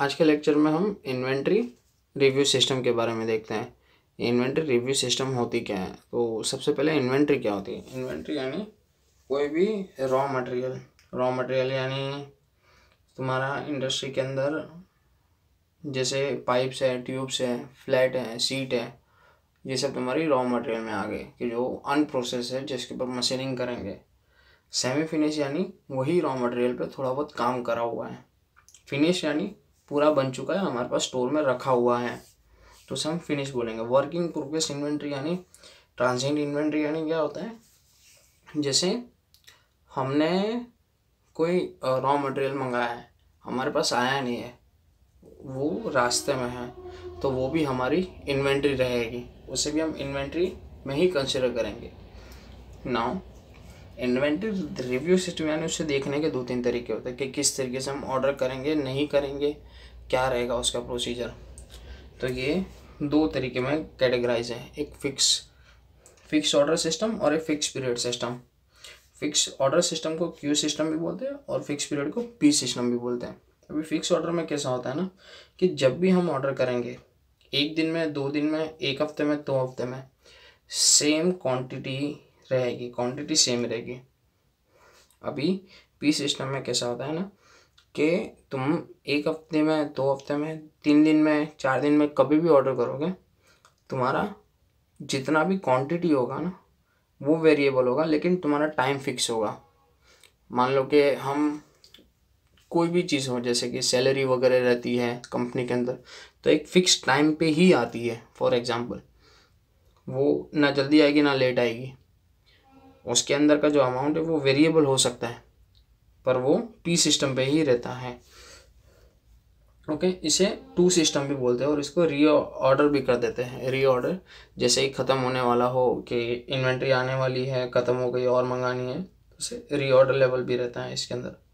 आज के लेक्चर में हम इन्वेंट्री रिव्यू सिस्टम के बारे में देखते हैं इन्वेंट्री रिव्यू सिस्टम होती क्या है तो सबसे पहले इन्वेंट्री क्या होती है इन्वेंट्री यानी कोई भी रॉ मटेरियल रॉ मटेरियल यानी तुम्हारा इंडस्ट्री के अंदर जैसे पाइप्स है ट्यूब्स है फ्लैट है सीट है ये सब तुम्हारी रॉ मटेरियल में आ गए कि जो अनप्रोसेस है जिसके ऊपर मशीनिंग करेंगे सेमी फिनिश यानी वही रॉ मटेरियल पे थोड़ा बहुत काम करा हुआ है फिनिश यानी पूरा बन चुका है हमारे पास स्टोर में रखा हुआ है तो उसे हम फिनिश बोलेंगे वर्किंग प्रोग्रेस इन्वेंट्री यानी ट्रांजेंट इन्वेंट्री यानी क्या होता है जैसे हमने कोई रॉ मटेरियल मंगाया है हमारे पास आया नहीं है वो रास्ते में है तो वो भी हमारी इन्वेंट्री रहेगी उसे भी हम इन्वेंट्री में ही कंसिडर करेंगे नाउ इन्वेंटरी रिव्यू सिस्टम यानी उससे देखने के दो तीन तरीके होते हैं कि किस तरीके से हम ऑर्डर करेंगे नहीं करेंगे क्या रहेगा उसका प्रोसीजर तो ये दो तरीके में कैटेगराइज है एक फिक्स फिक्स ऑर्डर सिस्टम और एक fix period system fix order system को क्यू सिस्टम भी बोलते हैं और फिक्स पीरियड को पी सिस्टम भी बोलते हैं अभी फिक्स ऑर्डर में कैसा होता है ना कि जब भी हम ऑर्डर करेंगे एक दिन में दो दिन में एक हफ्ते में दो हफ्ते में सेम क्वांटिटी रहेगी क्वांटिटी सेम रहेगी अभी पी सिस्टम में कैसा होता है ना कि तुम एक हफ्ते में दो हफ्ते में तीन दिन में चार दिन में कभी भी ऑर्डर करोगे तुम्हारा जितना भी क्वांटिटी होगा ना वो वेरिएबल होगा लेकिन तुम्हारा टाइम फिक्स होगा मान लो कि हम कोई भी चीज़ हो जैसे कि सैलरी वगैरह रहती है कंपनी के अंदर तो एक फ़िक्स टाइम पे ही आती है फॉर एग्ज़ाम्पल वो ना जल्दी आएगी ना लेट आएगी उसके अंदर का जो अमाउंट है वो वेरिएबल हो सकता है पर वो पी सिस्टम पे ही रहता है ओके इसे टू सिस्टम भी बोलते हैं और इसको री ऑर्डर भी कर देते हैं री ऑर्डर जैसे ही ख़त्म होने वाला हो कि इन्वेंट्री आने वाली है ख़त्म हो गई और मंगानी है उसे री ऑर्डर लेवल भी रहता है इसके अंदर